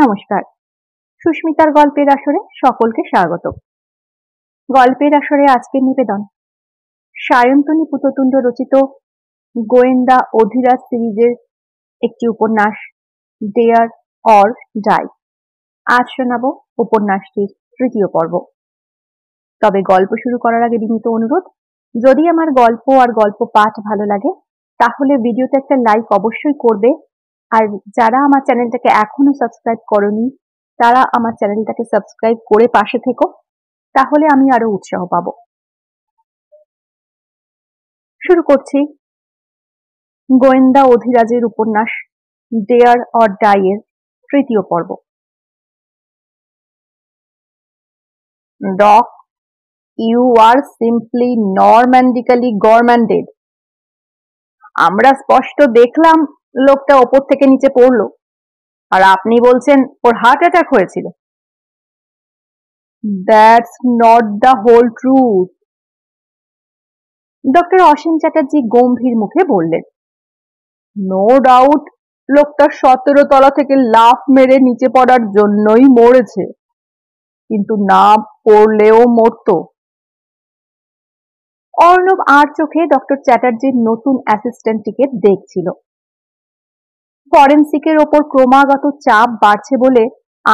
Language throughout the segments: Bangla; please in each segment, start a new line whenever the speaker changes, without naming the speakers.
নমস্কার সুস্মিতার গল্পের আসরে সকলকে স্বাগত গল্পের আসরে আজকের নিবেদন সায়ন্তনী পুততুণ্ড রচিত গোয়েন্দা অধিরাজ সিরিজের একটি উপন্যাস দেয়ার অর ডাই আজ শোনাব উপন্যাসটির তৃতীয় পর্ব তবে গল্প শুরু করার আগে বিনীত অনুরোধ যদি আমার গল্প আর গল্প পাঠ ভালো লাগে তাহলে ভিডিওতে একটা লাইক অবশ্যই করবে আর যারা আমার চ্যানেলটাকে এখনো সাবস্ক্রাইব করনি তারা আমার চ্যানেলটাকে সাবস্ক্রাইব করে পাশে থেকো তাহলে আমি আরো উৎসাহ পাব শুরু করছি গোয়েন্দা অধিরাজের উপন্যাস ডেয়ার অর ডাইয়ের তৃতীয় পর্ব ডক ইউ আর সিম্পলি নর্ম্যান্ডিক্যালি গরম্যান্ডেড আমরা স্পষ্ট দেখলাম লোকটা ওপর থেকে নিচে পড়লো আর আপনি বলছেন ওর হার্ট অ্যাটাক হয়েছিল that's not the whole truth doctor Ashim Chatterjee গম্ভীর মুখে বললেন নো ডাউট লোকটা সতেরো তলা থেকে লাফ মেরে নিচে পড়ার জন্যই মরেছে কিন্তু না পড়লেও মরত অর্ণব আর চোখে ডক্টর চ্যাটার্জির নতুন অ্যাসিস্ট্যান্টটিকে দেখছিল ফরেন্সিকের ওপর ক্রমাগত চাপ বাড়ছে বলে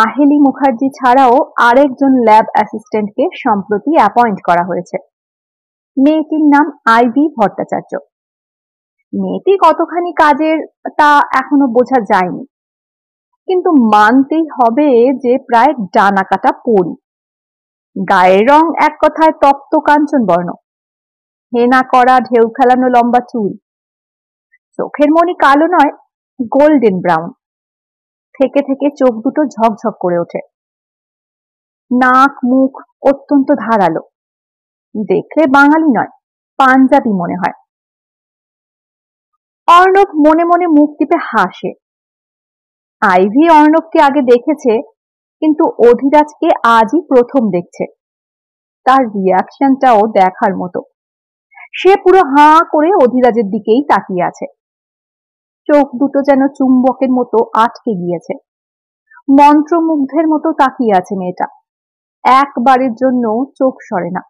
আহেলি মুখার্জি ছাড়াও আরেকজন ল্যাব অ্যাসিস্ট্যান্টকে সম্প্রতি অ্যাপয়েন্ট করা হয়েছে মেয়েটির নাম আইভি ভট্টাচার্য মেয়েটি কতখানি কাজের তা এখনো বোঝা যায়নি কিন্তু মানতেই হবে যে প্রায় ডানা কাটা পড়ি গায়ের রং এক কথায় তপ্ত কাঞ্চন বর্ণ হেনা করা ঢেউ খেলানো লম্বা চুল চোখের মনি কালো নয় গোল্ডেন ব্রাউন থেকে থেকে চোখ দুটো ঝকঝক করে ওঠে নাক মুখ অত্যন্ত ধারালো দেখলে বাঙালি নয় পাঞ্জাবি মনে হয় অর্ণব মনে মনে মুখ টিপে হাসে আইভি অর্ণবকে আগে দেখেছে কিন্তু অধিরাজকে আজই প্রথম দেখছে তার রিয়াকশনটাও দেখার মতো সে পুরো হাঁ করে অধিরাজের দিকেই তাকিয়ে আছে চোখ দুটো যেন চুম্বকের মতো আটকে গিয়েছে মন্ত্রমুগ্ধের মতো তাকিয়ে আছে মেয়েটা একবারের জন্য চোখ সরে না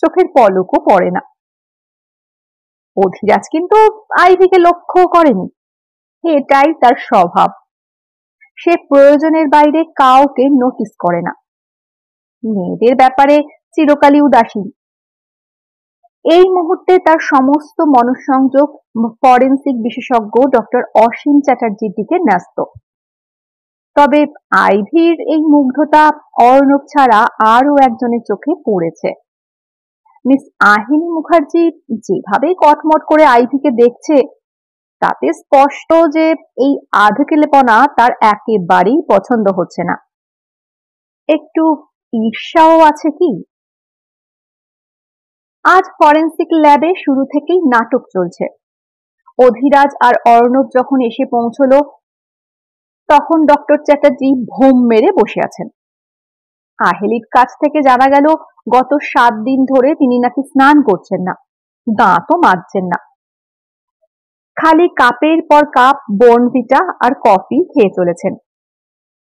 চোখের পলকও পড়ে না অধিরাজ কিন্তু আইভিকে লক্ষ্য করেনি এটাই তার স্বভাব সে প্রয়োজনের বাইরে কাউকে নোটিস করে না মেয়েদের ব্যাপারে চিরকালই উদাসীন এই মুহূর্তে তার সমস্ত মনঃসংযোগ ফরেন্সিক বিশেষজ্ঞ ডক্টর অসীম চ্যাটার্জির দিকে ন্যস্ত তবে আইভির এই মুগ্ধতা অর্ণব ছাড়া আরও একজনের চোখে পড়েছে মিস আহিনী মুখার্জি যেভাবে কটমট করে আইভিকে দেখছে তাতে স্পষ্ট যে এই আধকেলেপনা তার একেবারেই পছন্দ হচ্ছে না একটু ঈর্ষাও আছে কি আজ ফরেন্সিক ল্যাবে শুরু থেকেই নাটক চলছে অধিরাজ আর অর্ণব যখন এসে পৌঁছল তখন ডক্টর চ্যাটার্জি ভোম মেরে বসে আছেন আহেলির কাছ থেকে জানা গেল গত সাত দিন ধরে তিনি নাকি স্নান করছেন না দাঁতও মাজছেন না খালি কাপের পর কাপ বনভিটা আর কফি খেয়ে চলেছেন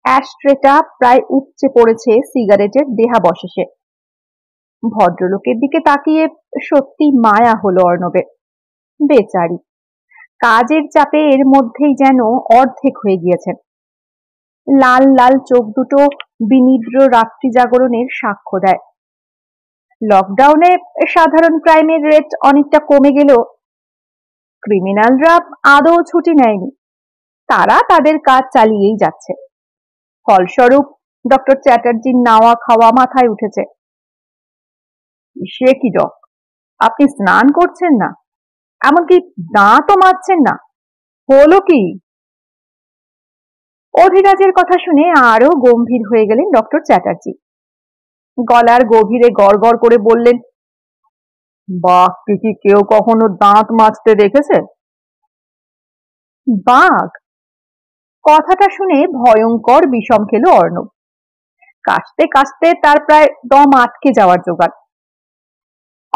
অ্যাশট্রেটা প্রায় উপচে পড়েছে সিগারেটের দেহাবশেষে ভদ্রলোকের দিকে তাকিয়ে সত্যি মায়া হলো অর্ণবের বেচারি কাজের চাপে এর মধ্যেই যেন অর্ধেক হয়ে গিয়েছেন লাল লাল চোখ দুটো বিনিদ্র রাত্রি জাগরণের সাক্ষ্য দেয় লকডাউনে সাধারণ ক্রাইমের রেট অনেকটা কমে গেলেও ক্রিমিনালরা আদৌ ছুটি নেয়নি তারা তাদের কাজ চালিয়েই যাচ্ছে ফলস্বরূপ ডক্টর চ্যাটার্জির নাওয়া খাওয়া মাথায় উঠেছে সে কি ডক আপনি স্নান করছেন না এমনকি দাঁতও মারছেন না হলো কি অধিরাজের কথা শুনে আরো গম্ভীর হয়ে গেলেন ডক্টর চ্যাটার্জি গলার গভীরে গড় করে বললেন বাঘ কি কেউ কখনো দাঁত মাজতে দেখেছে বাঘ কথাটা শুনে ভয়ঙ্কর বিষম খেলো অর্ণব কাশতে কাশতে তার প্রায় দম আটকে যাওয়ার জোগাড়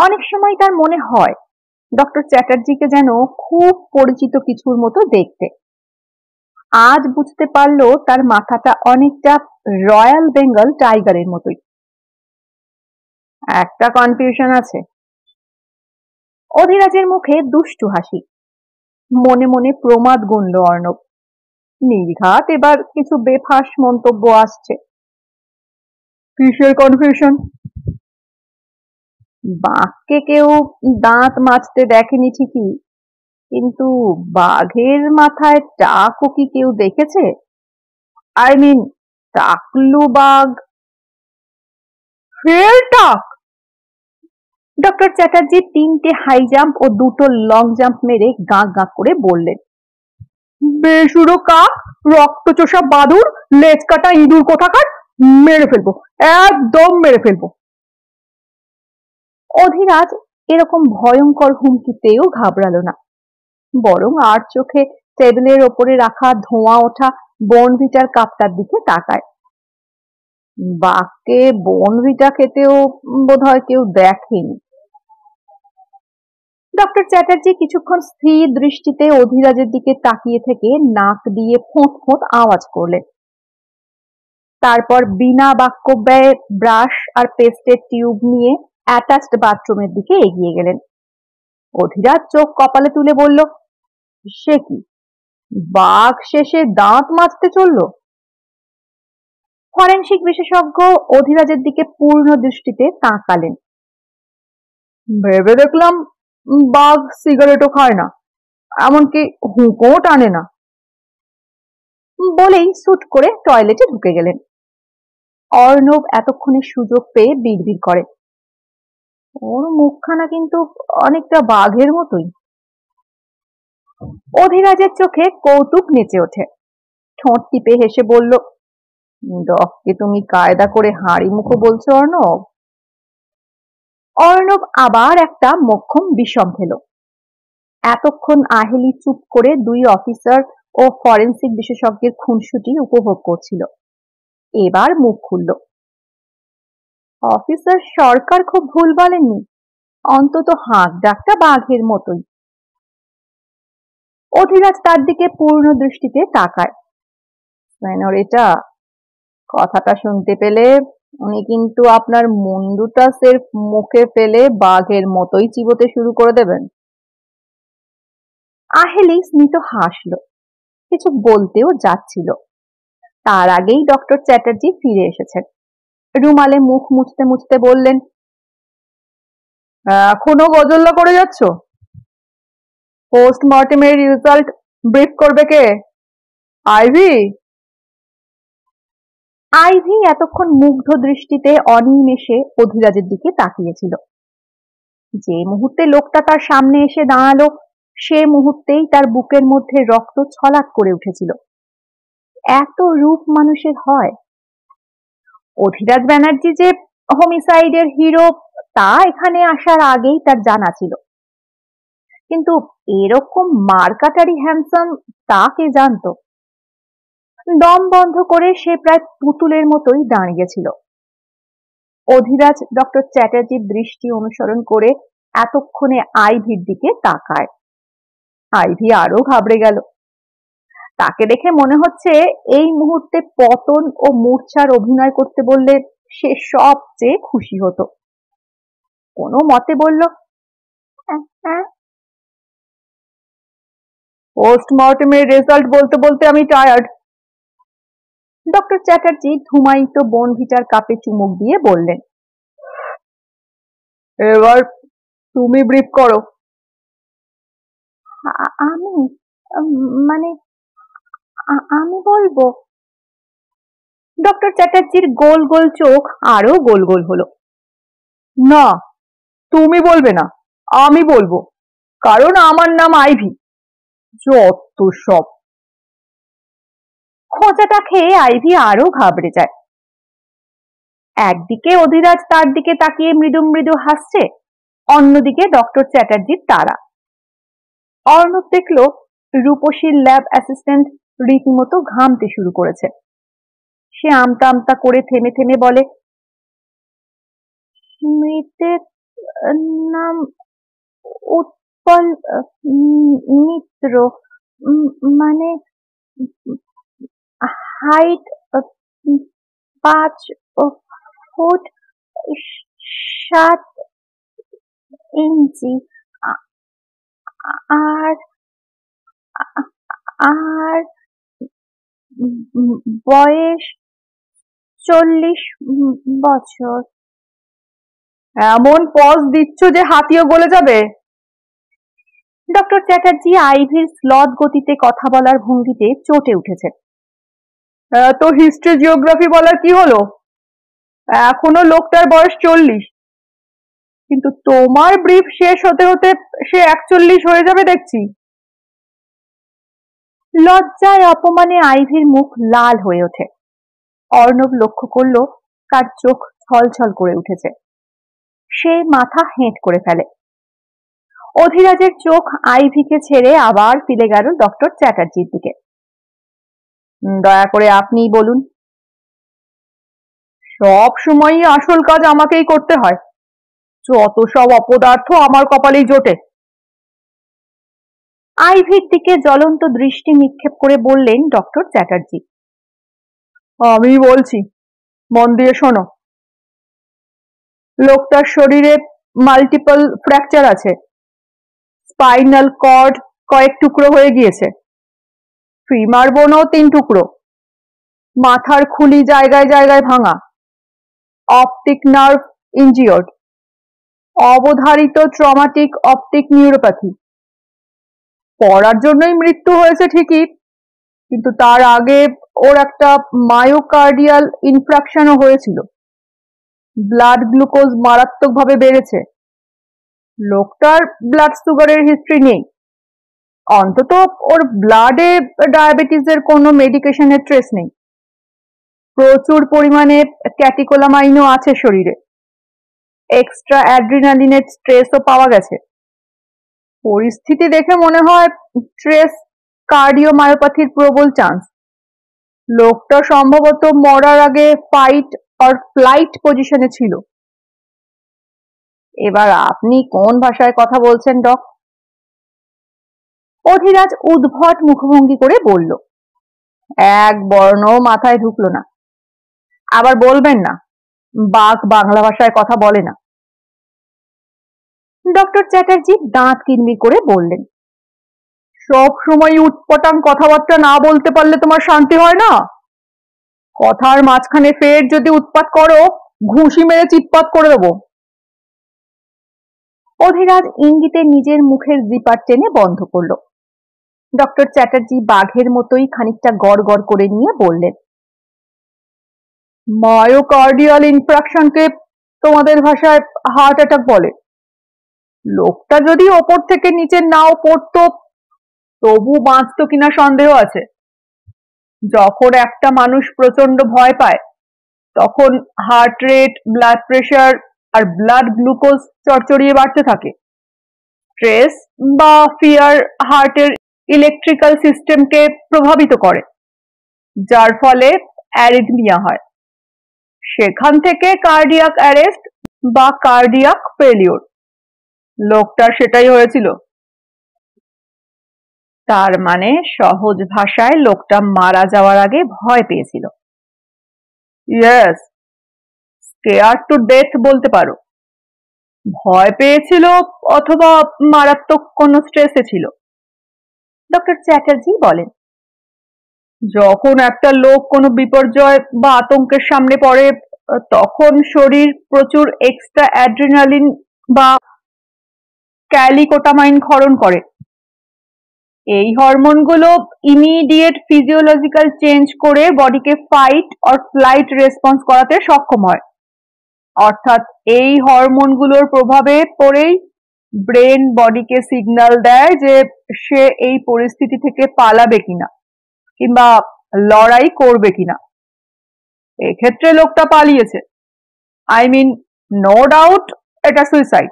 অনেক সময় তার মনে হয় ডক্টর চ্যাটার্জিকে যেন খুব পরিচিত কিছুর মতো দেখতে আজ বুঝতে পারলো তার মাথাটা অনেকটা রয়্যাল বেঙ্গল টাইগারের মতোই একটা কনফিউশন আছে অধিরাজের মুখে দুষ্টু হাসি মনে মনে প্রমাদ গুনল অর্ণব নির্ঘাত এবার কিছু বেফাস মন্তব্য আসছে কিসের কনফিউশন বাঘকে কেউ দাঁত মাজতে দেখেনি ঠিকই কিন্তু বাঘের মাথায় টাকও কি কেউ দেখেছে আই মিন টাকলু বাঘ ফের টাক ডক্টর চ্যাটার্জি তিনটে হাই জাম্প ও দুটো লং জাম্প মেরে গা গা করে বললেন বেসুরো কাক রক্তচোষা বাদুর লেজ কাটা ইঁদুর কোথাকার মেরে ফেলবো একদম মেরে ফেলবো অধিরাজ এরকম ভয়ঙ্কর হুমকিতেও ঘাবড়ালো না বরং আর চোখে টেবিলের ওপরে রাখা ধোঁয়া ওঠা বনভিটার কাপটার দিকে তাকায় বাঘকে বনভিটা খেতেও বোধ হয় কেউ দেখেনি ডক্টর চ্যাটার্জি কিছুক্ষণ স্থির দৃষ্টিতে অধিরাজের দিকে তাকিয়ে থেকে নাক দিয়ে ফোঁত ফোঁত আওয়াজ করলেন তারপর বিনা বাক্য ব্যয় ব্রাশ আর পেস্টের টিউব নিয়ে অ্যাটাচড বাথরুমের দিকে এগিয়ে গেলেন অধিরাজ চোখ কপালে তুলে বলল সে কি বাঘ শেষে দাঁত মাজতে চলল ফরেন্সিক বিশেষজ্ঞ অধিরাজের দিকে পূর্ণ দৃষ্টিতে তাকালেন ভেবে দেখলাম বাঘ সিগারেটও খায় না এমনকি হুঁকো টানে না বলেই সুট করে টয়লেটে ঢুকে গেলেন অর্ণব এতক্ষণে সুযোগ পেয়ে বিড়বিড় করে ওর মুখখানা কিন্তু অনেকটা বাঘের মতোই অধিরাজের চোখে কৌতুক নেচে ওঠে ঠোঁট টিপে হেসে বলল ডককে তুমি কায়দা করে হাঁড়ি মুখো বলছো অর্ণব অর্ণব আবার একটা মক্ষম বিষম খেল এতক্ষণ আহেলি চুপ করে দুই অফিসার ও ফরেন্সিক বিশেষজ্ঞের খুনসুটি উপভোগ করছিল এবার মুখ খুলল অফিসার সরকার খুব ভুল বলেননি অন্তত হাঁক ডাকটা বাঘের মতোই অধিরাজ তার দিকে পূর্ণ দৃষ্টিতে তাকায় এটা কথাটা শুনতে পেলে উনি কিন্তু আপনার মুন্ডুটা সেরফ মুখে ফেলে বাঘের মতোই চিবোতে শুরু করে দেবেন আহেলি স্মিত হাসল কিছু বলতেও যাচ্ছিল তার আগেই ডক্টর চ্যাটার্জি ফিরে এসেছেন রুমালে মুখ মুছতে মুছতে বললেন এখনো গজল্লা করে যাচ্ছ পোস্টমর্টেমের রেজাল্ট ব্রিফ করবে কে আইভি আইভি এতক্ষণ মুগ্ধ দৃষ্টিতে অনিমেষে অধিরাজের দিকে তাকিয়েছিল যে মুহূর্তে লোকটা তার সামনে এসে দাঁড়ালো সে মুহূর্তেই তার বুকের মধ্যে রক্ত ছলাক করে উঠেছিল এত রূপ মানুষের হয় অধিরাজ ব্যানার্জি যে হোমিসাইডের হিরো তা এখানে আসার আগেই তার জানা ছিল কিন্তু এরকম মার্কাটারি হ্যান্ডসাম তাকে জানত দম বন্ধ করে সে প্রায় পুতুলের মতোই দাঁড়িয়েছিল অধিরাজ ডক্টর চ্যাটার্জির দৃষ্টি অনুসরণ করে এতক্ষণে আইভির দিকে তাকায় আইভি আরো ঘাবড়ে গেল তাকে দেখে মনে হচ্ছে এই মুহূর্তে পতন ও মূর্ছার অভিনয় করতে বললে সে সবচেয়ে খুশি হতো কোনো মতে বলল হ্যাঁ, হ্যাঁ। পোস্টমর্টমের রেজাল্ট বলতে বলতে আমি টায়ার্ড ডক্টর চ্যাটার্জি ধুমায়িত বোন ভিটার কাপে চুমুক দিয়ে বললেন এবার তুমি ব্রিফ করো আমি মানে আমি বলবো ডক্টর চ্যাটার্জির গোল গোল চোখ আরো গোল গোল হলো না তুমি বলবে না আমি বলবো কারণ আমার নাম আইভি যত সব খোঁচাটা খেয়ে আইভি আরো ঘাবড়ে যায় একদিকে অধিরাজ তার দিকে তাকিয়ে মৃদু মৃদু হাসছে অন্যদিকে ডক্টর চ্যাটার্জির তারা অর্ণব দেখল রূপসীর ল্যাব অ্যাসিস্ট্যান্ট রীতিমতো ঘামতে শুরু করেছে সে আমতা আমতা করে থেমে থেমে বলে মৃতের নাম উৎপল মিত্র মানে হাইট পাঁচ ফুট সাত ইঞ্চি আর আর বয়স চল্লিশ বছর এমন পজ দিচ্ছ যে হাতিও গলে যাবে ডক্টর চ্যাটার্জি আইভির স্লদ গতিতে কথা বলার ভঙ্গিতে চটে উঠেছে তো হিস্ট্রি জিওগ্রাফি বলার কি হলো এখনো লোকটার বয়স চল্লিশ কিন্তু তোমার ব্রিফ শেষ হতে হতে সে একচল্লিশ হয়ে যাবে দেখছি লজ্জায় অপমানে আইভির মুখ লাল হয়ে ওঠে অর্ণব লক্ষ্য করল তার চোখ ছলছল করে উঠেছে সে মাথা হেঁট করে ফেলে অধিরাজের চোখ আইভিকে ছেড়ে আবার ফিরে গেল ডক্টর চ্যাটার্জির দিকে দয়া করে আপনিই বলুন সব সময় আসল কাজ আমাকেই করতে হয় যত সব অপদার্থ আমার কপালেই জোটে আইভির দিকে জ্বলন্ত দৃষ্টি নিক্ষেপ করে বললেন ডক্টর চ্যাটার্জি আমি বলছি মন দিয়ে শোনো লোকটার শরীরে মাল্টিপল ফ্র্যাকচার আছে স্পাইনাল কর্ড কয়েক টুকরো হয়ে গিয়েছে ফিমার বোনও তিন টুকরো মাথার খুলি জায়গায় জায়গায় ভাঙা অপটিক নার্ভ ইঞ্জিওর্ড অবধারিত ট্রমাটিক অপটিক নিউরোপ্যাথি পড়ার জন্যই মৃত্যু হয়েছে ঠিকই কিন্তু তার আগে ওর একটা মায়োকার্ডিয়াল ইনফ্রাকশনও হয়েছিল ব্লাড গ্লুকোজ মারাত্মকভাবে বেড়েছে লোকটার ব্লাড সুগারের হিস্ট্রি নেই অন্তত ওর ব্লাডে ডায়াবেটিসের কোনো মেডিকেশনের ট্রেস নেই প্রচুর পরিমাণে ক্যাটিকোলামাইনও আছে শরীরে এক্সট্রা অ্যাড্রিনালিনের স্ট্রেসও পাওয়া গেছে পরিস্থিতি দেখে মনে হয় ট্রেস কার্ডিওমায়োপ্যাথির প্রবল চান্স লোকটা সম্ভবত মরার আগে ফাইট আর ফ্লাইট পজিশনে ছিল এবার আপনি কোন ভাষায় কথা বলছেন ডক অধিরাজ উদ্ভট মুখভঙ্গি করে বলল এক বর্ণ মাথায় ঢুকলো না আবার বলবেন না বাঘ বাংলা ভাষায় কথা বলে না ডক্টর চ্যাটার্জি দাঁত কিনবি করে বললেন সব সময় উৎপটাং কথাবার্তা না বলতে পারলে তোমার শান্তি হয় না কথার মাঝখানে ফের যদি উৎপাত করো ঘুষি মেরে চিৎপাত করে দেবো অধিরাজ ইঙ্গিতে নিজের মুখের জিপার টেনে বন্ধ করল ডক্টর চ্যাটার্জি বাঘের মতোই খানিকটা গড় গড় করে নিয়ে বললেন মায়োকার্ডিয়াল ইনফ্রাকশনকে তোমাদের ভাষায় হার্ট অ্যাটাক বলে লোকটা যদি ওপর থেকে নিচে নাও পড়তো তবু বাঁচতো কিনা সন্দেহ আছে যখন একটা মানুষ প্রচন্ড ভয় পায় তখন হার্ট রেট ব্লাড প্রেশার আর ব্লাড গ্লুকোজ চড়চড়িয়ে বাড়তে থাকে স্ট্রেস বা ফিয়ার হার্টের ইলেকট্রিক্যাল সিস্টেমকে প্রভাবিত করে যার ফলে অ্যারিথমিয়া হয় সেখান থেকে কার্ডিয়াক অ্যারেস্ট বা কার্ডিয়াক ফেলিওর লোকটার সেটাই হয়েছিল তার মানে সহজ ভাষায় লোকটা মারা যাওয়ার আগে ভয় পেয়েছিল স্কেয়ার টু ডেথ বলতে পারো ভয় পেয়েছিল অথবা মারাত্মক কোনো স্ট্রেসে ছিল ডক্টর চ্যাটার্জি বলেন যখন একটা লোক কোনো বিপর্যয় বা আতঙ্কের সামনে পড়ে তখন শরীর প্রচুর এক্সট্রা অ্যাড্রিনালিন বা ক্যালিকোটামাইন ক্ষরণ করে এই হরমোনগুলো ইমিডিয়েট ফিজিওলজিক্যাল চেঞ্জ করে বডিকে ফাইট অর ফ্লাইট রেসপন্স করাতে সক্ষম হয় অর্থাৎ এই হরমোনগুলোর প্রভাবে পড়েই ব্রেন বডিকে সিগন্যাল দেয় যে সে এই পরিস্থিতি থেকে পালাবে কিনা কিংবা লড়াই করবে কিনা এক্ষেত্রে লোকটা পালিয়েছে আই মিন নো ডাউট এটা সুইসাইড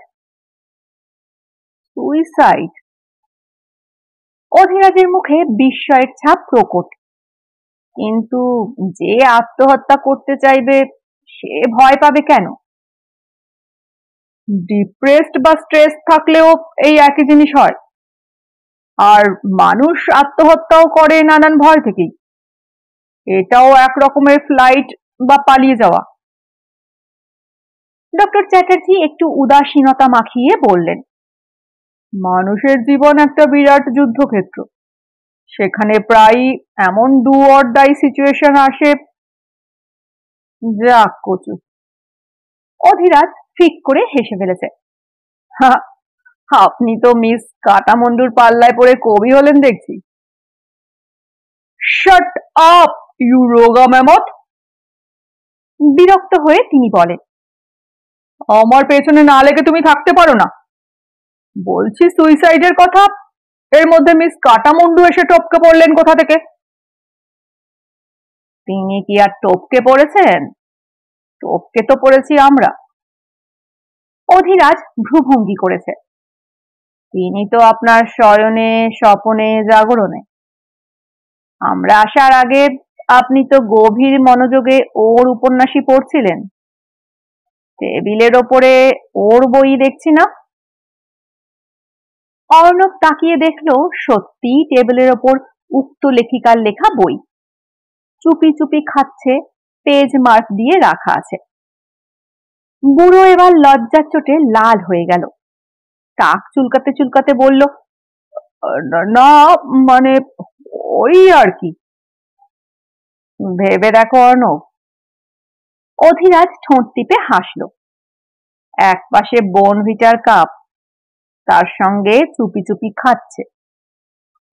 সুইসাইড অধিরাজের মুখে বিস্ময়ের ছাপ প্রকট কিন্তু যে আত্মহত্যা করতে চাইবে সে ভয় পাবে কেন ডিপ্রেসড বা স্ট্রেস থাকলেও এই একই জিনিস হয় আর মানুষ আত্মহত্যাও করে নানান ভয় থেকেই এটাও এক রকমের ফ্লাইট বা পালিয়ে যাওয়া ডক্টর চ্যাটার্জি একটু উদাসীনতা মাখিয়ে বললেন মানুষের জীবন একটা বিরাট যুদ্ধক্ষেত্র সেখানে প্রায়ই এমন ডু অর ডাই সিচুয়েশন আসে যাক কচু অধিরাজ ফিক করে হেসে ফেলেছে আপনি তো মিস কাটামন্ডুর পাল্লায় পড়ে কবি হলেন দেখছি শট আপ ইউ রোগা মেমত বিরক্ত হয়ে তিনি বলেন আমার পেছনে না লেগে তুমি থাকতে পারো না বলছি সুইসাইডের কথা এর মধ্যে মিস কাটামুন্ডু এসে টপকে পড়লেন কোথা থেকে তিনি কি আর টপকে পড়েছেন টপকে তো পড়েছি আমরা অধিরাজ ভ্রুভঙ্গি করেছে তিনি তো আপনার শয়নে স্বপনে জাগরণে আমরা আসার আগে আপনি তো গভীর মনোযোগে ওর উপন্যাসই পড়ছিলেন টেবিলের ওপরে ওর বই দেখছি না অর্ণব তাকিয়ে দেখল সত্যি টেবিলের ওপর উক্ত লেখিকার লেখা বই চুপি চুপি খাচ্ছে পেজ মার্ক দিয়ে রাখা আছে বুড়ো এবার লজ্জার চোটে লাল হয়ে গেল কাক চুলকাতে চুলকাতে বলল না মানে ওই আর কি ভেবে দেখো অর্ণব অধিরাজ ঠোঁট টিপে হাসল এক পাশে বনভিটার কাপ তার সঙ্গে চুপি চুপি খাচ্ছে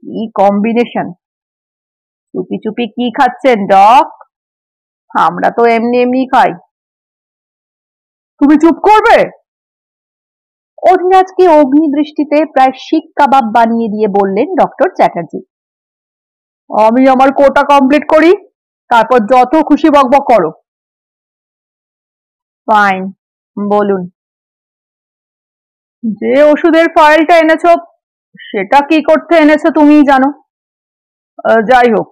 কি কম্বিনেশন চুপি চুপি কি খাচ্ছেন ডক আমরা তো এমনি এমনি খাই তুমি চুপ করবে অধিরাজকে অগ্নি দৃষ্টিতে প্রায় শিক কাবাব বানিয়ে দিয়ে বললেন ডক্টর চ্যাটার্জি আমি আমার কোটা কমপ্লিট করি তারপর যত খুশি বকবক করো ফাইন বলুন যে ওষুধের ফয়েলটা এনেছো সেটা কি করতে এনেছো তুমি জানো যাই হোক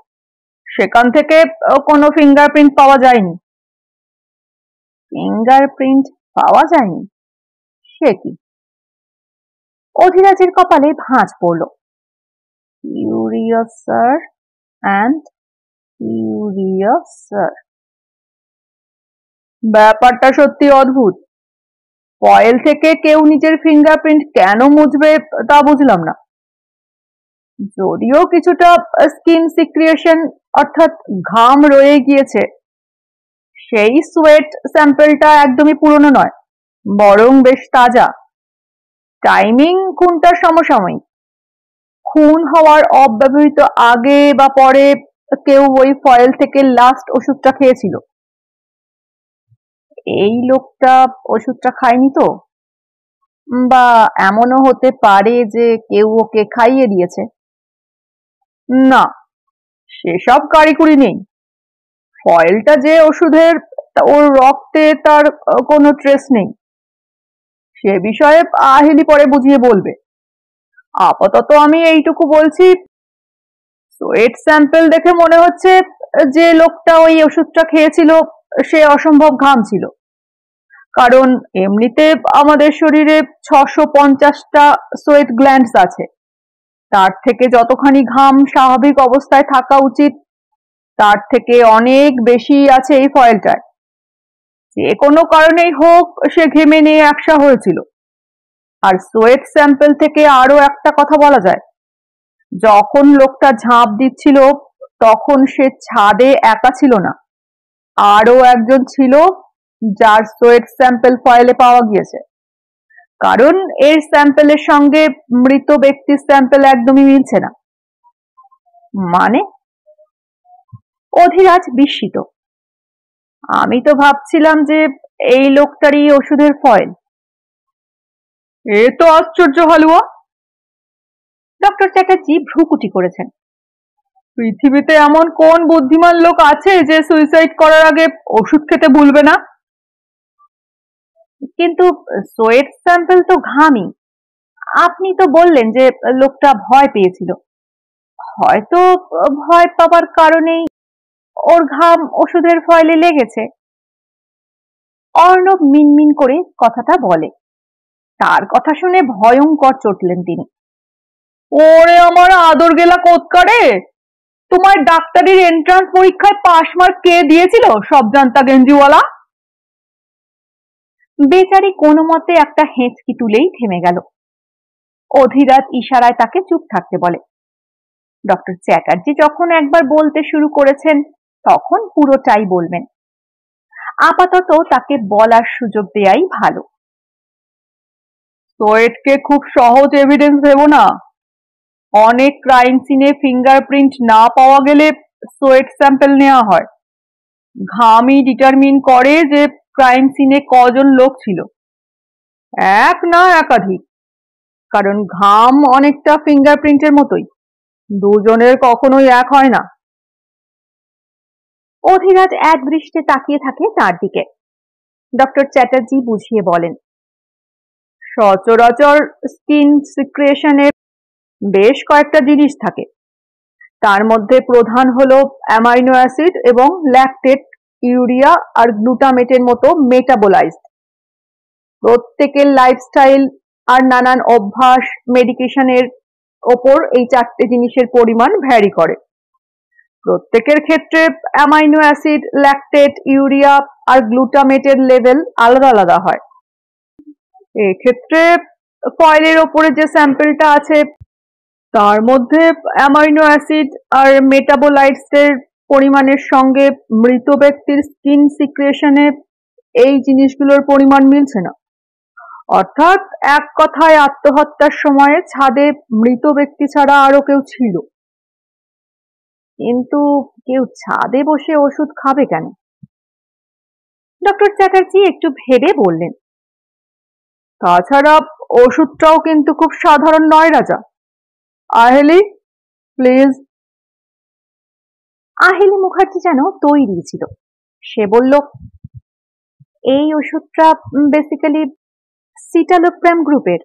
সেখান থেকে কোনো ফিঙ্গারপ্রিন্ট পাওয়া যায়নি ফিঙ্গারপ্রিন্ট পাওয়া যায়নি সে কি অধিরাজের কপালে ভাঁজ পড়ল ইউরিয়াস স্যার অ্যান্ড ইউরিয়াস স্যার ব্যাপারটা সত্যি অদ্ভুত ফয়েল থেকে কেউ নিজের ফিঙ্গারপ্রিন্ট কেন মুছবে তা বুঝলাম না যদিও কিছুটা স্কিন সিক্রিয়েশন অর্থাৎ ঘাম রয়ে গিয়েছে সেই সোয়েট স্যাম্পলটা একদমই পুরনো নয় বরং বেশ তাজা টাইমিং খুনটা সমসাময়িক খুন হওয়ার অব্যবহৃত আগে বা পরে কেউ ওই ফয়েল থেকে লাস্ট ওষুধটা খেয়েছিল এই লোকটা ওষুধটা খায়নি তো বা এমনও হতে পারে যে কেউ ওকে খাইয়ে দিয়েছে না সেসব কারিকুরি নেই ফয়েলটা যে ওষুধের ওর রক্তে তার কোনো ট্রেস নেই সে বিষয়ে আহিলি পরে বুঝিয়ে বলবে আপাতত আমি এইটুকু বলছি সোয়েট স্যাম্পেল দেখে মনে হচ্ছে যে লোকটা ওই ওষুধটা খেয়েছিল সে অসম্ভব ঘাম ছিল কারণ এমনিতে আমাদের শরীরে ছশো পঞ্চাশটা সোয়েট গ্ল্যান্ডস আছে তার থেকে যতখানি ঘাম স্বাভাবিক অবস্থায় থাকা উচিত তার থেকে অনেক বেশি আছে এই ফয়েলটায় যে কোনো কারণেই হোক সে ঘেমে নিয়ে একসা হয়েছিল আর সোয়েট স্যাম্পেল থেকে আরও একটা কথা বলা যায় যখন লোকটা ঝাঁপ দিচ্ছিল তখন সে ছাদে একা ছিল না আরও একজন ছিল যার সোয়েট স্যাম্পেল ফয়েলে পাওয়া গিয়েছে কারণ এর স্যাম্পেলের সঙ্গে মৃত ব্যক্তির স্যাম্পেল একদমই মিলছে না মানে অধিরাজ বিস্মিত আমি তো ভাবছিলাম যে এই লোকটারই ওষুধের ফয়েল এ তো আশ্চর্য হালুয়া ডক্টর চ্যাটার্জি ভ্রুকুটি করেছেন পৃথিবীতে এমন কোন বুদ্ধিমান লোক আছে যে সুইসাইড করার আগে ওষুধ খেতে ভুলবে না কিন্তু সোয়েট স্যাম্পেল তো ঘামি আপনি তো বললেন যে লোকটা ভয় পেয়েছিল হয়তো ভয় পাবার কারণেই ওর ঘাম ওষুধের ফয়লে লেগেছে অর্ণব মিনমিন করে কথাটা বলে তার কথা শুনে ভয়ঙ্কর চটলেন তিনি ওরে আমার আদর গেলা কোৎকারে তোমার ডাক্তারির এন্ট্রান্স পরীক্ষায় পাশ মার্ক কে দিয়েছিল সব জানতা গেঞ্জিওয়ালা বেচারি কোনো মতে একটা হেঁচকি তুলেই থেমে গেল অধিরাত ইশারায় তাকে চুপ থাকতে বলে ডক্টর চ্যাটার্জি যখন একবার বলতে শুরু করেছেন তখন পুরোটাই বলবেন আপাতত তাকে বলার সুযোগ দেয়াই ভালো সোয়েটকে খুব সহজ এভিডেন্স দেব না অনেক ক্রাইম সিনে ফিঙ্গারপ্রিন্ট না পাওয়া গেলে সোয়েট স্যাম্পেল নেওয়া হয় ঘামই ডিটারমিন করে যে ক্রাইম সিনে কজন লোক ছিল এক না একাধিক কারণ ঘাম অনেকটা ফিঙ্গারপ্রিন্টের মতোই দুজনের কখনোই এক হয় না অধিরাজ এক দৃষ্টে তাকিয়ে থাকে তার দিকে ডক্টর চ্যাটার্জি বুঝিয়ে বলেন সচরাচর স্কিন সিক্রিয়েশনের বেশ কয়েকটা জিনিস থাকে তার মধ্যে প্রধান হল অ্যামাইনো অ্যাসিড এবং ল্যাকটেট ইউরিয়া আর গ্লুটামেটের মতো মেটাবোলাইজড প্রত্যেকের লাইফস্টাইল আর নানান অভ্যাস মেডিকেশনের ওপর এই চারটে জিনিসের পরিমাণ ভ্যারি করে প্রত্যেকের ক্ষেত্রে অ্যামাইনো অ্যাসিড ল্যাকটেট ইউরিয়া আর গ্লুটামেটের লেভেল আলাদা আলাদা হয় এক্ষেত্রে কয়েলের ওপরে যে স্যাম্পেলটা আছে তার মধ্যে অ্যামাইনো অ্যাসিড আর মেটাবোলাইটসের পরিমাণের সঙ্গে মৃত ব্যক্তির স্কিন সিক্রেশনে এই জিনিসগুলোর পরিমাণ মিলছে না অর্থাৎ এক কথায় আত্মহত্যার সময়ে ছাদে মৃত ব্যক্তি ছাড়া আরো কেউ ছিল কিন্তু কেউ ছাদে বসে ওষুধ খাবে কেন ডক্টর চ্যাটার্জি একটু ভেবে বললেন তাছাড়া ওষুধটাও কিন্তু খুব সাধারণ নয় রাজা আহেলি প্লিজ আহিলি মুখার্জি যেন তৈরি ছিল সে বলল এই ওষুধটা বেসিক্যালি সিটালোপ্রাম গ্রুপের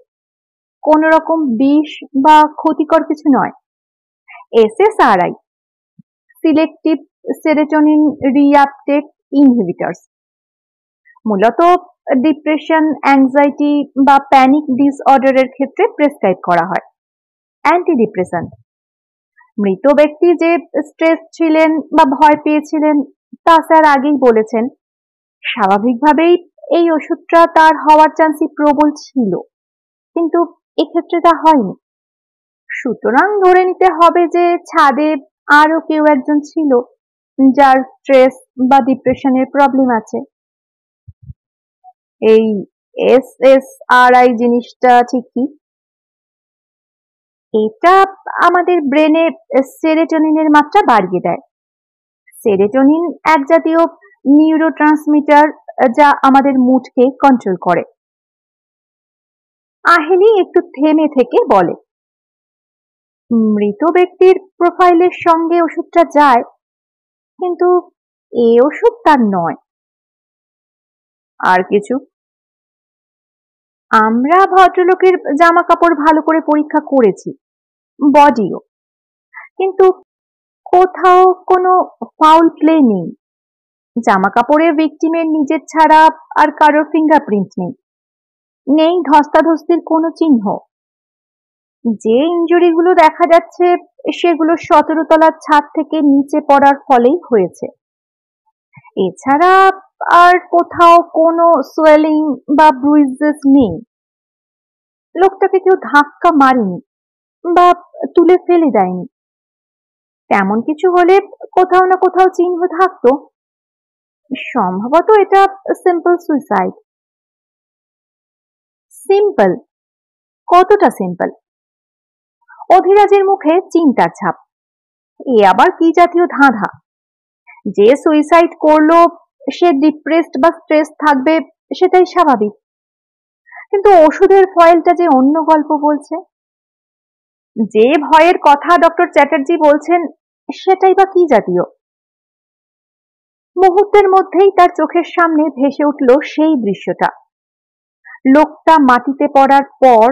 কোন রকম বিষ বা ক্ষতিকর কিছু নয় SSRI selective serotonin reuptake inhibitors মূলত ডিপ্রেশন অ্যাংজাইটি বা প্যানিক ডিসঅর্ডারের ক্ষেত্রে প্রেসক্রাইব করা হয় অ্যান্টি অ্যান্টিডিপ্রেসেন্ট মৃত ব্যক্তি যে স্ট্রেস ছিলেন বা ভয় পেয়েছিলেন তা স্যার আগেই বলেছেন স্বাভাবিকভাবেই এই ওষুধটা তার হওয়ার চান্সই প্রবল ছিল কিন্তু এক্ষেত্রে তা হয়নি সুতরাং ধরে নিতে হবে যে ছাদে আরো কেউ একজন ছিল যার স্ট্রেস বা ডিপ্রেশনের প্রবলেম আছে এই এস এস আর আই জিনিসটা ঠিক কি এটা আমাদের ব্রেনে সেরেটোনিনের মাত্রা বাড়িয়ে দেয় সেরেটোনিন এক জাতীয় নিউরো ট্রান্সমিটার যা আমাদের মুডকে কন্ট্রোল করে আহেলি একটু থেমে থেকে বলে মৃত ব্যক্তির প্রোফাইলের সঙ্গে ওষুধটা যায় কিন্তু এ ওষুধ তার নয় আর কিছু আমরা ভদ্রলোকের জামা কাপড় ভালো করে পরীক্ষা করেছি বডিও কিন্তু কোথাও কোনো ফাউল প্লে নেই জামা কাপড়ে ভিকটিমের নিজের ছাড়া আর কারোর ফিঙ্গারপ্রিন্ট নেই নেই ধস্তাধস্তির কোনো চিহ্ন যে ইঞ্জুরিগুলো দেখা যাচ্ছে সেগুলো সতেরো তলার ছাদ থেকে নিচে পড়ার ফলেই হয়েছে এছাড়া আর কোথাও কোনো সোয়েলিং বা ব্রুইজেস নেই লোকটাকে কেউ ধাক্কা মারেনি বা তুলে ফেলে দেয়নি তেমন কিছু হলে কোথাও না কোথাও চিহ্ন থাকতো সম্ভবত এটা সিম্পল সুইসাইড সিম্পল কতটা সিম্পল অধিরাজের মুখে চিন্তার ছাপ এ আবার কি জাতীয় ধাঁধা যে সুইসাইড করলো সে ডিপ্রেসড বা স্ট্রেস থাকবে সেটাই স্বাভাবিক কিন্তু ওষুধের ফয়েলটা যে অন্য গল্প বলছে যে ভয়ের কথা ডক্টর চ্যাটার্জি বলছেন সেটাই বা কি জাতীয় মুহূর্তের মধ্যেই তার চোখের সামনে ভেসে উঠল সেই দৃশ্যটা লোকটা মাটিতে পড়ার পর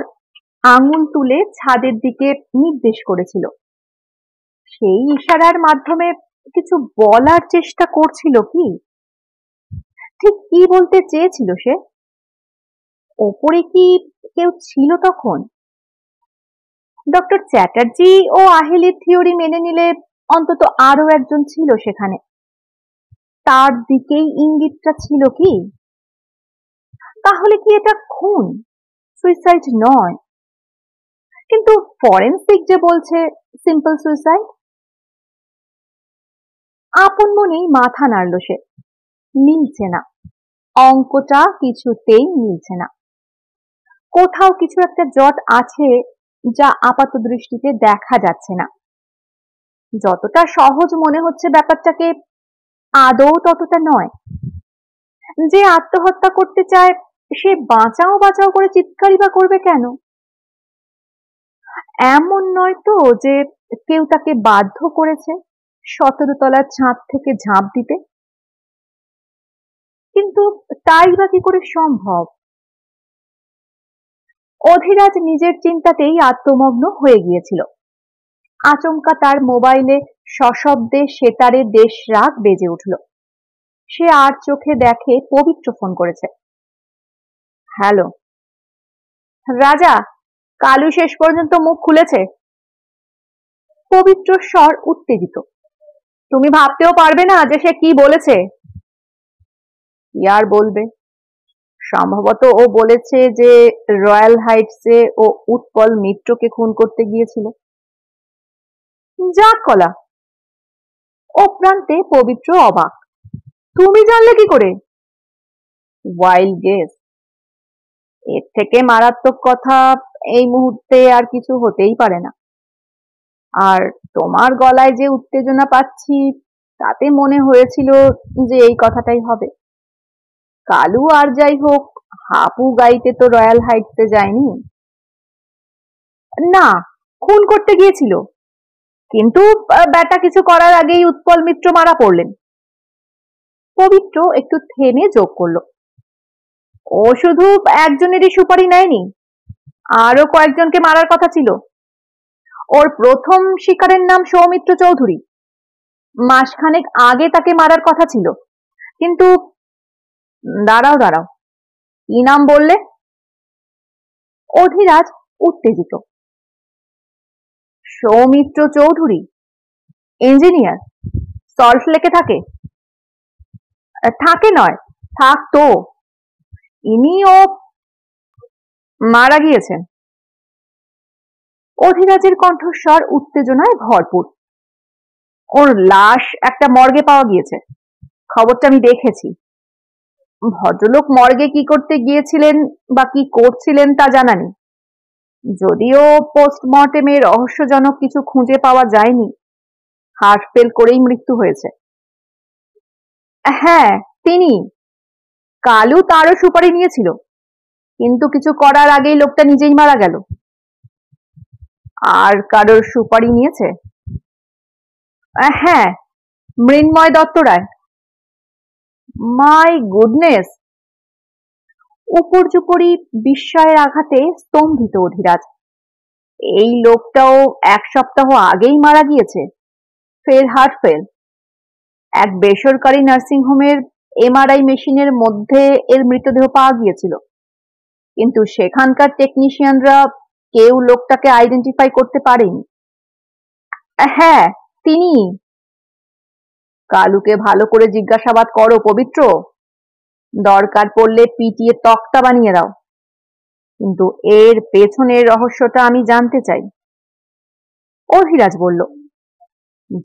আঙুল তুলে ছাদের দিকে নির্দেশ করেছিল সেই ইশারার মাধ্যমে কিছু বলার চেষ্টা করছিল কি ঠিক কি বলতে চেয়েছিল সে ওপরে কি কেউ ছিল তখন ডক্টর চ্যাটার্জি ও আহিলির থিওরি মেনে নিলে অন্তত আরও একজন ছিল সেখানে তার দিকেই ইঙ্গিতটা ছিল কি তাহলে কি এটা খুন সুইসাইড নয় কিন্তু ফরেন্সিক যে বলছে সিম্পল সুইসাইড আপন মনেই মাথা নাড়ল সে মিলছে না অঙ্কটা কিছুতেই মিলছে না কোথাও কিছু একটা জট আছে যা আপাত দৃষ্টিতে দেখা যাচ্ছে না যতটা সহজ মনে হচ্ছে ব্যাপারটাকে আদৌ ততটা নয় যে আত্মহত্যা করতে চায় সে বাঁচাও বাঁচাও করে চিৎকারই বা করবে কেন এমন নয় তো যে কেউ তাকে বাধ্য করেছে সতেরো তলার ছাদ থেকে ঝাঁপ দিতে কিন্তু তাই বা কি করে সম্ভব অধিরাজ নিজের চিন্তাতেই আত্মমগ্ন হয়ে গিয়েছিল আচমকা তার মোবাইলে সশব্দে সেতারে দেশ রাত বেজে উঠল সে আর চোখে দেখে পবিত্র ফোন করেছে হ্যালো রাজা কালু শেষ পর্যন্ত মুখ খুলেছে পবিত্র স্বর উত্তেজিত তুমি ভাবতেও পারবে না যে সে কি বলেছে ইয়ার বলবে সম্ভবত ও বলেছে যে রয়্যাল হাইটসে ও উৎপল মিত্রকে খুন করতে গিয়েছিল যা কলা ও প্রান্তে পবিত্র অবাক তুমি জানলে কি করে ওয়াইল্ড গেস এর থেকে মারাত্মক কথা এই মুহূর্তে আর কিছু হতেই পারে না আর তোমার গলায় যে উত্তেজনা পাচ্ছি তাতে মনে হয়েছিল যে এই কথাটাই হবে কালু আর যাই হোক হাপু গাইতে তো রয়্যাল হাইটতে যায়নি না খুন করতে গিয়েছিল কিন্তু ব্যাটা কিছু করার আগেই উৎপল মিত্র মারা পড়লেন পবিত্র একটু থেমে যোগ করল ও শুধু একজনেরই সুপারি নেয়নি আরো কয়েকজনকে মারার কথা ছিল ওর প্রথম শিকারের নাম সৌমিত্র চৌধুরী মাসখানেক আগে তাকে মারার কথা ছিল কিন্তু দাঁড়াও দাঁড়াও কি নাম বললে অধিরাজ উত্তেজিত সৌমিত্র চৌধুরী ইঞ্জিনিয়ার সল্ট লেকে থাকে থাকে নয় থাকতো ইনিও মারা গিয়েছেন অধিরাজের কণ্ঠস্বর উত্তেজনায় ভরপুর ওর লাশ একটা মর্গে পাওয়া গিয়েছে খবরটা আমি দেখেছি ভদ্রলোক মর্গে কি করতে গিয়েছিলেন বা কি করছিলেন তা জানা নেই যদিও পোস্টমর্টেমের রহস্যজনক কিছু খুঁজে পাওয়া যায়নি হার্ট ফেল করেই মৃত্যু হয়েছে হ্যাঁ তিনি কালু তারও সুপারি নিয়েছিল কিন্তু কিছু করার আগেই লোকটা নিজেই মারা গেল আর কারোর সুপারি নিয়েছে হ্যাঁ মৃন্ময় দত্ত রায় মাই গুডনেস উপর্যুপরি বিস্ময়ের আঘাতে স্তম্ভিত অধিরাজ এই লোকটাও এক সপ্তাহ আগেই মারা গিয়েছে ফের হার্ট ফেল এক বেসরকারি নার্সিংহোমের এমআরআই মেশিনের মধ্যে এর মৃতদেহ পাওয়া গিয়েছিল কিন্তু সেখানকার টেকনিশিয়ানরা কেউ লোকটাকে আইডেন্টিফাই করতে পারেনি হ্যাঁ তিনি কালুকে ভালো করে জিজ্ঞাসাবাদ করো পবিত্র দরকার পড়লে পিটিয়ে তক্তা বানিয়ে দাও কিন্তু এর পেছনের রহস্যটা আমি জানতে চাই অভিরাজ বলল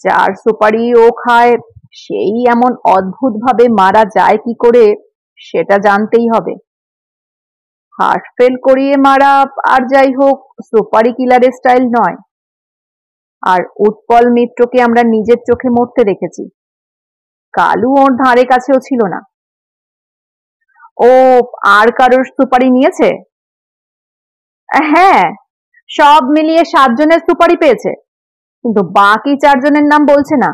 যার সুপারি ও খায় সেই এমন অদ্ভুতভাবে মারা যায় কি করে সেটা জানতেই হবে হার্ট ফেল করিয়ে মারা আর যাই হোক সুপারি কিলারের স্টাইল নয় আর উৎপল মিত্রকে আমরা নিজের চোখে মরতে দেখেছি কালু ওর ধারে কাছেও ছিল না ও আর কারোর সুপারি নিয়েছে হ্যাঁ সব মিলিয়ে সাতজনের সুপারি পেয়েছে কিন্তু বাকি চারজনের নাম বলছে না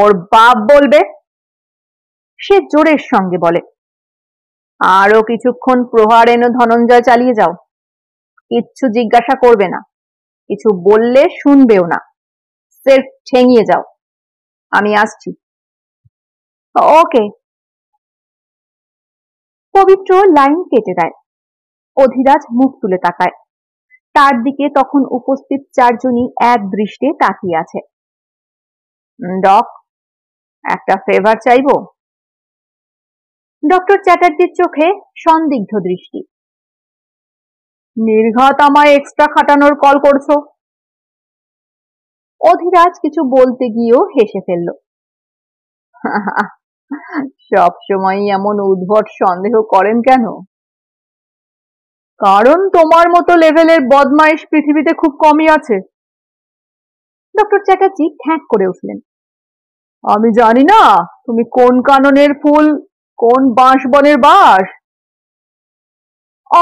ওর বাপ বলবে সে জোরের সঙ্গে বলে আরো কিছুক্ষণ প্রহার এনে ধনঞ্জয় চালিয়ে যাও কিচ্ছু জিজ্ঞাসা করবে না কিছু বললে শুনবেও না সের ঠেঙিয়ে যাও আমি আসছি ওকে পবিত্র লাইন কেটে দেয় অধিরাজ মুখ তুলে তাকায় তার দিকে তখন উপস্থিত চারজনই এক দৃষ্টে তাকিয়ে আছে ডক একটা ফেভার চাইব ডক্টর চ্যাটার্জির চোখে সন্দিগ্ধ দৃষ্টি নির্ঘাত আমায় এক্সট্রা খাটানোর কল করছো অধিরাজ কিছু বলতে গিয়েও হেসে ফেলল সব সময় এমন উদ্ভট সন্দেহ করেন কেন কারণ তোমার মতো লেভেলের বদমাইশ পৃথিবীতে খুব কমই আছে ডক্টর চ্যাটার্জি খ্যাঁক করে উঠলেন আমি জানি না তুমি কোন কাননের ফুল কোন বাঁশ বনের বাস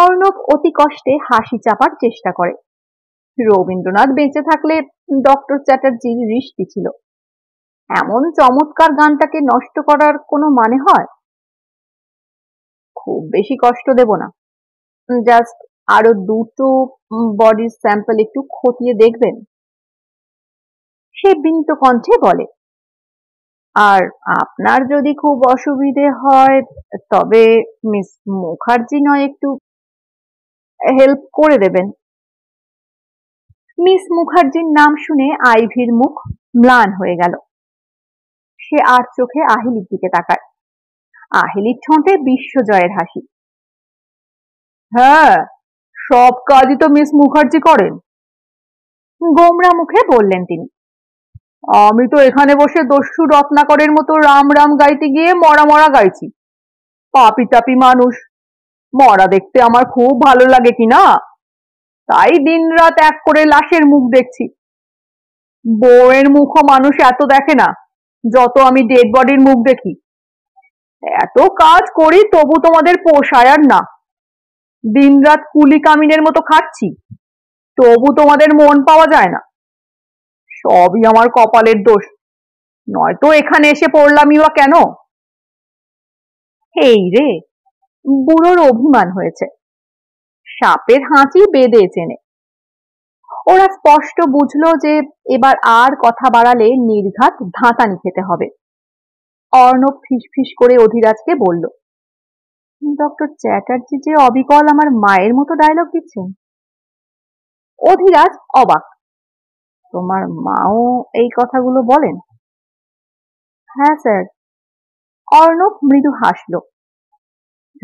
অর্ণব অতি কষ্টে হাসি চাপার চেষ্টা করে রবীন্দ্রনাথ বেঁচে থাকলে ডক্টর চ্যাটার্জির রিষ্টি ছিল এমন চমৎকার গানটাকে নষ্ট করার কোনো মানে হয় খুব বেশি কষ্ট দেব না জাস্ট আরো দুটো বডির স্যাম্পল একটু খতিয়ে দেখবেন সে বিন্ত কণ্ঠে বলে আর আপনার যদি খুব অসুবিধে হয় তবে মিস মুখার্জি নয় একটু হেল্প করে দেবেন মিস মুখার্জির নাম শুনে আইভির মুখ ম্লান হয়ে গেল সে আর চোখে আহিলির দিকে তাকায় আহিলির ঠোঁটে বিশ্বজয়ের হাসি হ্যাঁ সব কাজই তো মিস মুখার্জি করেন গোমরা মুখে বললেন তিনি আমি তো এখানে বসে দস্যু রত্নাকরের মতো রাম রাম গাইতে গিয়ে মরা মরা গাইছি পাপি তাপি মানুষ মরা দেখতে আমার খুব ভালো লাগে কি না তাই দিন রাত এক করে লাশের মুখ দেখছি বউয়ের মুখও মানুষ এত দেখে না যত আমি ডেড বডির মুখ দেখি এত কাজ করি তবু তোমাদের পোষায় আর না দিন রাত কুলি কামিনের মতো খাচ্ছি তবু তোমাদের মন পাওয়া যায় না সবই আমার কপালের দোষ নয়তো এখানে এসে পড়লামই বা কেন এই রে বুড়োর অভিমান হয়েছে সাপের হাঁচি বেঁধে চেনে ওরা স্পষ্ট বুঝলো যে এবার আর কথা বাড়ালে নির্ঘাত ধাঁতানি খেতে হবে অর্ণব ফিসফিস করে অধিরাজকে বলল ডক্টর চ্যাটার্জি যে অবিকল আমার মায়ের মতো ডায়লগ দিচ্ছেন অধিরাজ অবাক তোমার মাও এই কথাগুলো বলেন হ্যাঁ স্যার অর্ণব মৃদু হাসল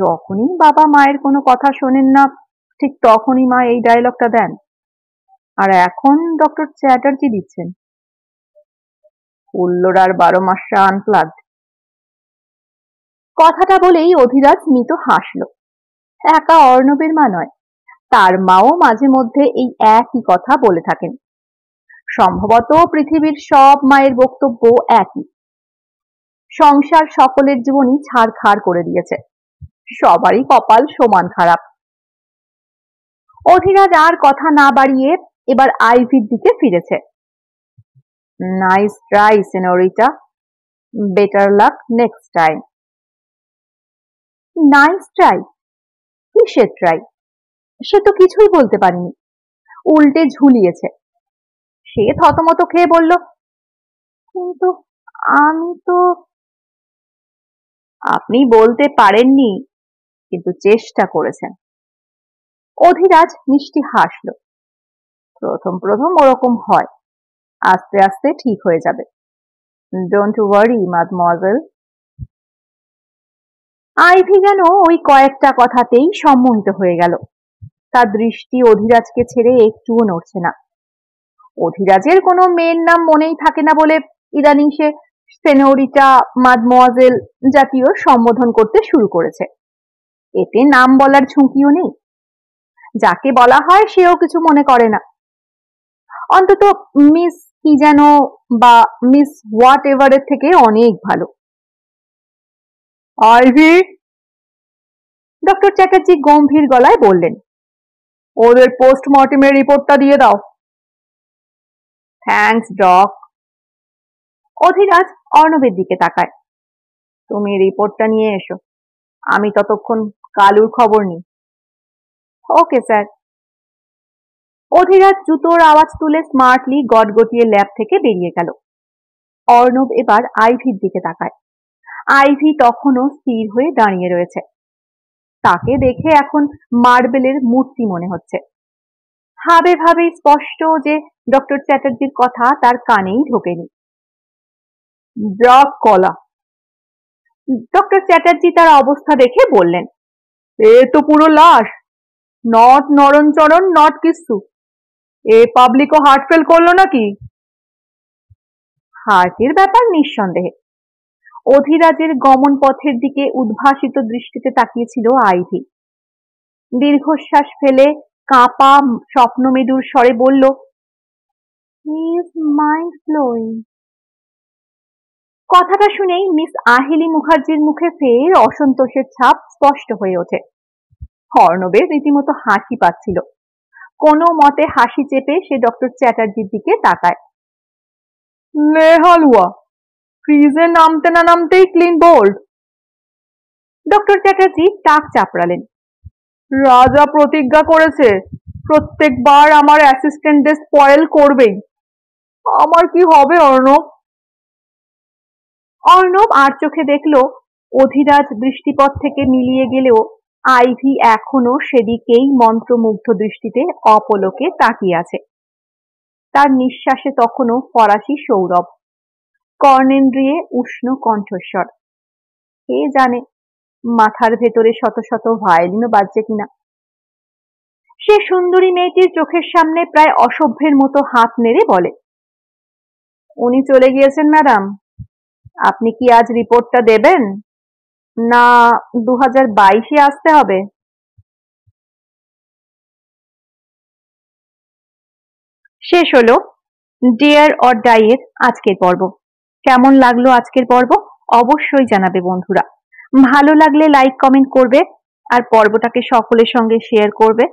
যখনই বাবা মায়ের কোনো কথা শোনেন না ঠিক তখনই মা এই ডায়লগটা দেন আর এখন ডক্টর চ্যাটার্জি দিচ্ছেন উল্লোড়ার বারো মাসা আনপ্লাগ কথাটা বলেই অধিরাজ মৃত হাসল একা অর্ণবের মা নয় তার মাও মাঝে মধ্যে এই একই কথা বলে থাকেন সম্ভবত পৃথিবীর সব মায়ের বক্তব্য একই সংসার সকলের জীবনই ছাড়খাড় করে দিয়েছে সবারই কপাল সমান খারাপ অধিরাজ আর কথা না বাড়িয়ে এবার আইভির দিকে ফিরেছে nice try señorita better luck next time nice try কিসের ট্রাই সে তো কিছুই বলতে পারিনি উল্টে ঝুলিয়েছে সে থতমত খেয়ে বলল কিন্তু আমি তো আপনি বলতে পারেননি কিন্তু চেষ্টা করেছেন অধিরাজ মিষ্টি হাসল প্রথম প্রথম ওরকম হয় আস্তে আস্তে ঠিক হয়ে যাবে ডোন্ট ওয়ারি মাদমজেল আইভি যেন ওই কয়েকটা কথাতেই সম্মোহিত হয়ে গেল তার দৃষ্টি অধিরাজকে ছেড়ে একটুও নড়ছে না অধিরাজের কোনো মেয়ের নাম মনেই থাকে না বলে ইদানিং সে সেনোরিটা মাদমোয়াজেল জাতীয় সম্বোধন করতে শুরু করেছে এতে নাম বলার ঝুঁকিও নেই যাকে বলা হয় সেও কিছু মনে করে না অন্তত মিস কি যেন বা মিস হোয়াট এভারের থেকে অনেক ভালো আইভি ডক্টর চ্যাটার্জি গম্ভীর গলায় বললেন ওদের পোস্টমর্টেমের রিপোর্টটা দিয়ে দাও থ্যাংকস ডক অধিরাজ অর্ণবের দিকে তাকায় তুমি রিপোর্টটা নিয়ে এসো আমি ততক্ষণ কালুর খবর নিই ওকে স্যার অধিরাজ জুতোর আওয়াজ তুলে স্মার্টলি গটগটিয়ে ল্যাব থেকে বেরিয়ে গেল অর্ণব এবার আইভির দিকে তাকায় আইভি তখনও স্থির হয়ে দাঁড়িয়ে রয়েছে তাকে দেখে এখন মার্বেলের মূর্তি মনে হচ্ছে ভাবে ভাবে স্পষ্ট যে ডক্টর চ্যাটার্জির কথা তার কানেই ঢোকেনি কলা ডক্টর চ্যাটার্জি তার অবস্থা দেখে বললেন এ তো পুরো লাশ নট নরণ চরণ নট কিচ্ছু এ পাবলিকও হার্ট ফেল করলো নাকি হার্টের ব্যাপার নিঃসন্দেহে অধিরাজের গমন পথের দিকে উদ্ভাসিত দৃষ্টিতে তাকিয়েছিল আইভি দীর্ঘশ্বাস ফেলে কাঁপা স্বপ্নমেদুর স্বরে বলল মাইন্ড কথাটা শুনেই মিস আহিলি মুখার্জির মুখে ফের অসন্তোষের ছাপ স্পষ্ট হয়ে ওঠে হর্ণবে রীতিমতো হাসি পাচ্ছিল কোনো মতে হাসি চেপে সে ডক্টর চ্যাটার্জির দিকে তাকায় লে ফ্রিজে নামতে না নামতেই ক্লিন বোল্ড ডক্টর চ্যাটার্জি টাক চাপড়ালেন রাজা প্রতিজ্ঞা করেছে প্রত্যেকবার আমার অ্যাসিস্ট্যান্টদের স্পয়েল করবেই আমার কি হবে অর্ণব অর্ণব আর চোখে দেখল অধিরাজ বৃষ্টিপথ থেকে মিলিয়ে গেলেও আইভি এখনো সেদিকেই মন্ত্রমুগ্ধ দৃষ্টিতে অপলোকে তাকিয়ে আছে তার নিঃশ্বাসে তখনও ফরাসি সৌরভ কর্ণেন্দ্রিয়ে উষ্ণ কণ্ঠস্বর কে জানে মাথার ভেতরে শত শত ভায়োলিনও বাজছে কিনা সে সুন্দরী মেয়েটির চোখের সামনে প্রায় অসভ্যের মতো হাত নেড়ে বলে উনি চলে গিয়েছেন ম্যাডাম আপনি কি আজ রিপোর্টটা দেবেন না দু হাজার বাইশে আসতে হবে শেষ হলো ডেয়ার অর ডাইয়ের আজকের পর্ব কেমন লাগলো আজকের পর্ব অবশ্যই জানাবে বন্ধুরা ভালো লাগলে লাইক কমেন্ট করবে আর পর্বটাকে সকলের সঙ্গে শেয়ার করবে